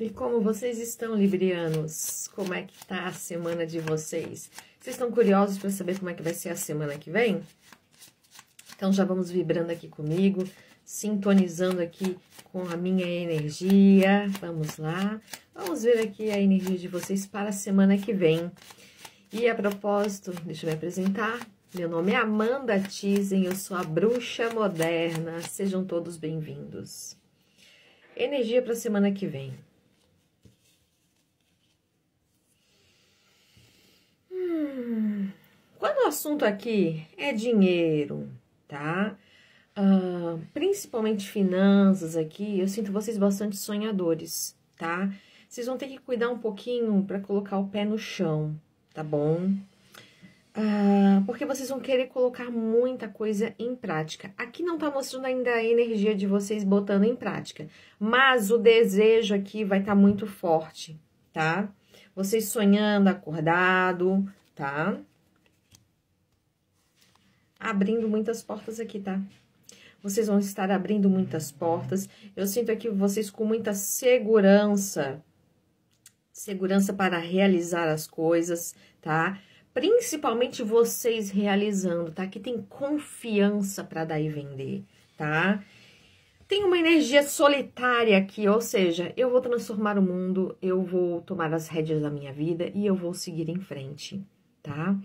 E como vocês estão, librianos? Como é que tá a semana de vocês? Vocês estão curiosos para saber como é que vai ser a semana que vem? Então já vamos vibrando aqui comigo, sintonizando aqui com a minha energia. Vamos lá. Vamos ver aqui a energia de vocês para a semana que vem. E a propósito, deixa eu me apresentar. Meu nome é Amanda Tizen, eu sou a bruxa moderna. Sejam todos bem-vindos. Energia para a semana que vem. quando o assunto aqui é dinheiro, tá? Ah, principalmente finanças aqui, eu sinto vocês bastante sonhadores, tá? Vocês vão ter que cuidar um pouquinho para colocar o pé no chão, tá bom? Ah, porque vocês vão querer colocar muita coisa em prática. Aqui não tá mostrando ainda a energia de vocês botando em prática, mas o desejo aqui vai estar tá muito forte, tá? Vocês sonhando acordado, tá? Abrindo muitas portas aqui, tá? Vocês vão estar abrindo muitas portas. Eu sinto aqui vocês com muita segurança. Segurança para realizar as coisas, tá? Principalmente vocês realizando, tá? Que tem confiança para dar e vender, tá? tem uma energia solitária aqui, ou seja, eu vou transformar o mundo, eu vou tomar as rédeas da minha vida e eu vou seguir em frente tá?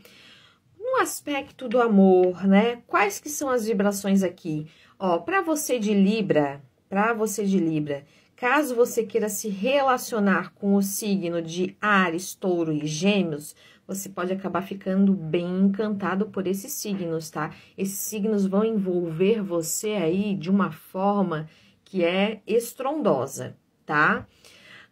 No aspecto do amor, né? Quais que são as vibrações aqui? Ó, para você de Libra, para você de Libra, caso você queira se relacionar com o signo de Ares, Touro e Gêmeos, você pode acabar ficando bem encantado por esses signos, tá? Esses signos vão envolver você aí de uma forma que é estrondosa, tá? Tá?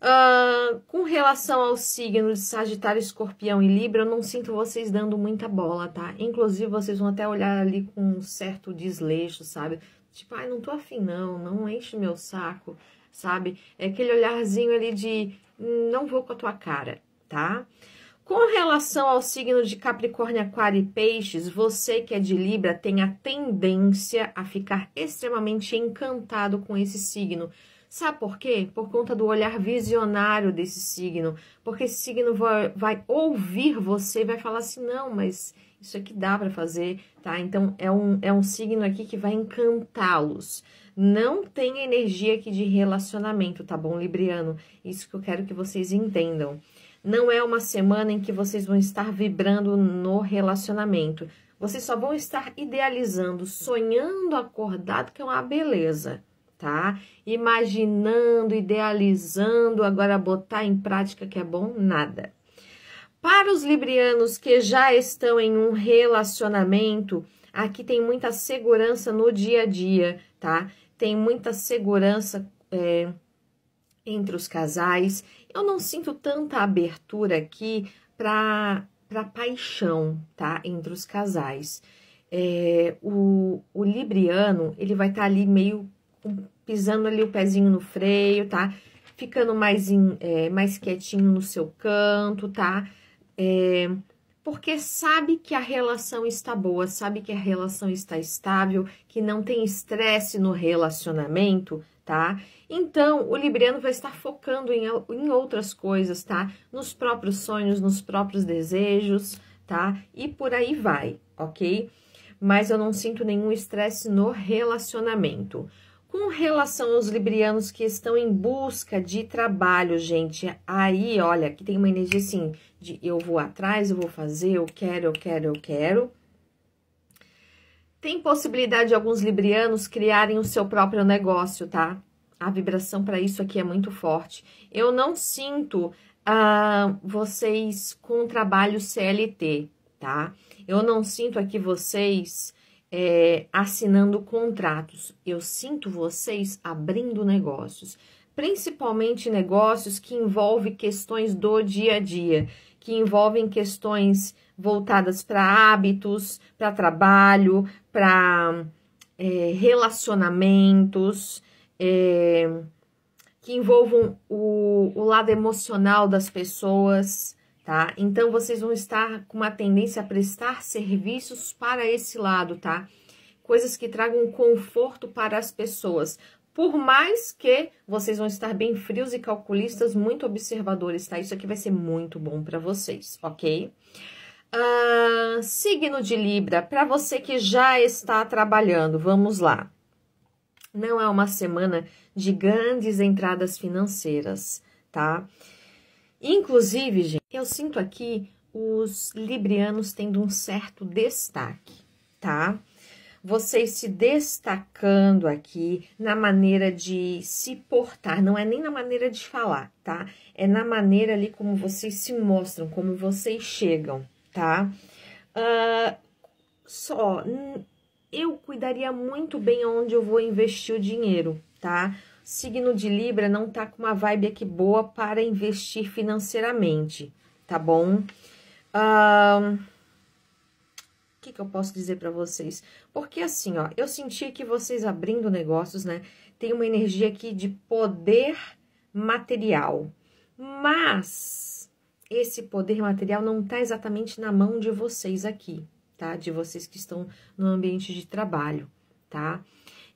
Uh, com relação aos signos de Sagitário, Escorpião e Libra, eu não sinto vocês dando muita bola, tá? Inclusive, vocês vão até olhar ali com um certo desleixo, sabe? Tipo, ai, não tô afim não, não enche meu saco, sabe? É aquele olharzinho ali de não vou com a tua cara, tá? Com relação ao signo de Capricórnio, Aquário e Peixes, você que é de Libra tem a tendência a ficar extremamente encantado com esse signo Sabe por quê? Por conta do olhar visionário desse signo. Porque esse signo vai, vai ouvir você e vai falar assim: não, mas isso aqui dá para fazer, tá? Então é um, é um signo aqui que vai encantá-los. Não tem energia aqui de relacionamento, tá bom, Libriano? Isso que eu quero que vocês entendam. Não é uma semana em que vocês vão estar vibrando no relacionamento. Vocês só vão estar idealizando, sonhando acordado, que é uma beleza tá? Imaginando, idealizando, agora botar em prática que é bom, nada. Para os librianos que já estão em um relacionamento, aqui tem muita segurança no dia a dia, tá? Tem muita segurança é, entre os casais. Eu não sinto tanta abertura aqui para para paixão, tá? Entre os casais. É, o, o libriano, ele vai estar tá ali meio com pisando ali o pezinho no freio, tá? Ficando mais, em, é, mais quietinho no seu canto, tá? É, porque sabe que a relação está boa, sabe que a relação está estável, que não tem estresse no relacionamento, tá? Então, o Libriano vai estar focando em, em outras coisas, tá? Nos próprios sonhos, nos próprios desejos, tá? E por aí vai, ok? Mas eu não sinto nenhum estresse no relacionamento. Com relação aos librianos que estão em busca de trabalho, gente, aí olha, que tem uma energia assim de eu vou atrás, eu vou fazer, eu quero, eu quero, eu quero. Tem possibilidade de alguns librianos criarem o seu próprio negócio, tá? A vibração para isso aqui é muito forte. Eu não sinto uh, vocês com trabalho CLT, tá? Eu não sinto aqui vocês é, assinando contratos. Eu sinto vocês abrindo negócios, principalmente negócios que envolvem questões do dia a dia, que envolvem questões voltadas para hábitos, para trabalho, para é, relacionamentos, é, que envolvam o, o lado emocional das pessoas tá? Então, vocês vão estar com uma tendência a prestar serviços para esse lado, tá? Coisas que tragam conforto para as pessoas. Por mais que vocês vão estar bem frios e calculistas, muito observadores, tá? Isso aqui vai ser muito bom para vocês, ok? Ah, signo de Libra, para você que já está trabalhando, vamos lá. Não é uma semana de grandes entradas financeiras, tá? Inclusive, gente eu sinto aqui os librianos tendo um certo destaque, tá? Vocês se destacando aqui na maneira de se portar, não é nem na maneira de falar, tá? É na maneira ali como vocês se mostram, como vocês chegam, tá? Uh, só, eu cuidaria muito bem onde eu vou investir o dinheiro, tá? Signo de Libra não tá com uma vibe aqui boa para investir financeiramente tá bom? O uh, que, que eu posso dizer para vocês? Porque assim, ó, eu senti que vocês abrindo negócios, né, tem uma energia aqui de poder material, mas esse poder material não está exatamente na mão de vocês aqui, tá? De vocês que estão no ambiente de trabalho, tá?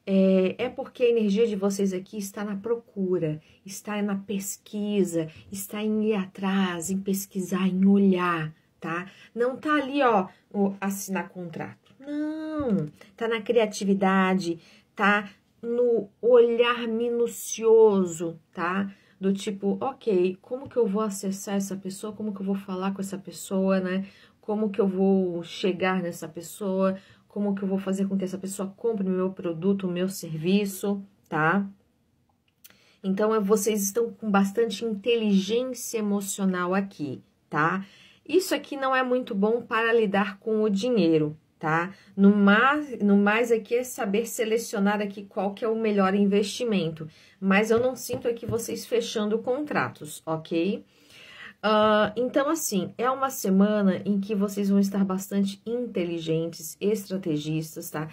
é, é porque a energia de vocês aqui está na procura, está na pesquisa, está em ir atrás, em pesquisar, em olhar, tá? Não tá ali, ó, assinar contrato. Não, tá na criatividade, tá no olhar minucioso, tá? Do tipo, ok, como que eu vou acessar essa pessoa? Como que eu vou falar com essa pessoa, né? Como que eu vou chegar nessa pessoa? como que eu vou fazer com que essa pessoa compre o meu produto, o meu serviço, tá? Então, vocês estão com bastante inteligência emocional aqui, tá? Isso aqui não é muito bom para lidar com o dinheiro, tá? No mais, no mais aqui é saber selecionar aqui qual que é o melhor investimento. Mas eu não sinto aqui vocês fechando contratos, ok? Uh, então, assim, é uma semana em que vocês vão estar bastante inteligentes, estrategistas, tá?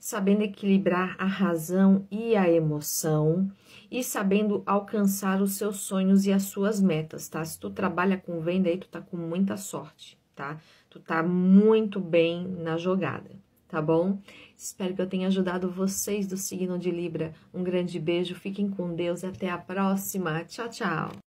Sabendo equilibrar a razão e a emoção e sabendo alcançar os seus sonhos e as suas metas, tá? Se tu trabalha com venda aí, tu tá com muita sorte, tá? Tu tá muito bem na jogada, tá bom? Espero que eu tenha ajudado vocês do signo de Libra. Um grande beijo, fiquem com Deus e até a próxima. Tchau, tchau!